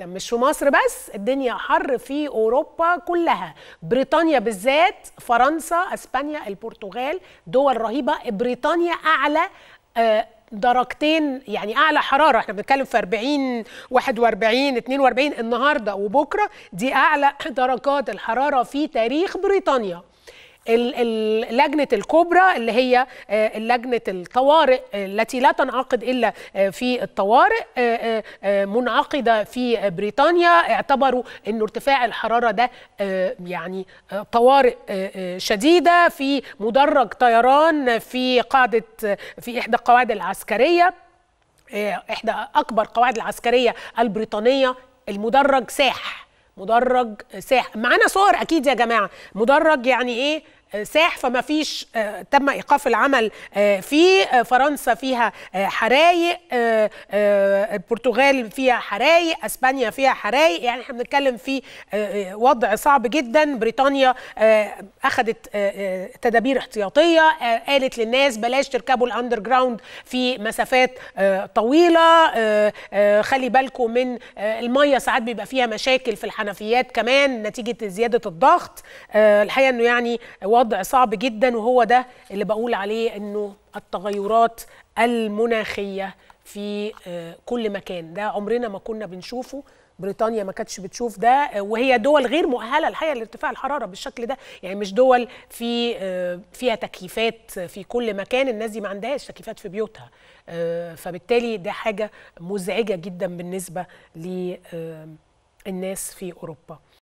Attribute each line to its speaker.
Speaker 1: مش في مصر بس الدنيا حر في اوروبا كلها بريطانيا بالذات فرنسا اسبانيا البرتغال دول رهيبه بريطانيا اعلى آه، درجتين يعني اعلى حراره احنا بنتكلم في 40 41 42 النهارده وبكره دي اعلى درجات الحراره في تاريخ بريطانيا اللجنة الكبرى اللي هي آه، لجنه الطوارئ آه، التي لا تنعقد الا آه، في الطوارئ منعقده في بريطانيا اعتبروا ان ارتفاع الحراره ده يعني طوارئ شديده في مدرج طيران في قاعده في احدى القواعد العسكريه احدى اكبر قواعد العسكريه البريطانيه المدرج ساح مدرج ساح معانا صور اكيد يا جماعه مدرج يعني ايه ساح فما فيش آه، تم ايقاف العمل آه، فيه آه، فرنسا فيها حرايق البرتغال فيها حرايق اسبانيا فيها حرايق يعني احنا بنتكلم في وضع صعب جدا بريطانيا اخذت تدابير احتياطيه قالت للناس بلاش تركبوا الاندر جراوند في مسافات طويله خلي بالكم من الميه ساعات بيبقى فيها مشاكل في الحنفيات كمان نتيجه زياده الضغط الحقيقه انه يعني وضع وضع صعب جدا وهو ده اللي بقول عليه انه التغيرات المناخيه في آه، كل مكان ده عمرنا ما كنا بنشوفه بريطانيا ما كانتش بتشوف ده آه، وهي دول غير مؤهله الحقيقه لارتفاع الحراره بالشكل ده يعني مش دول في آه، فيها تكييفات في كل مكان الناس دي ما عندهاش تكييفات في بيوتها فبالتالي ده حاجه مزعجه جدا بالنسبه للناس في اوروبا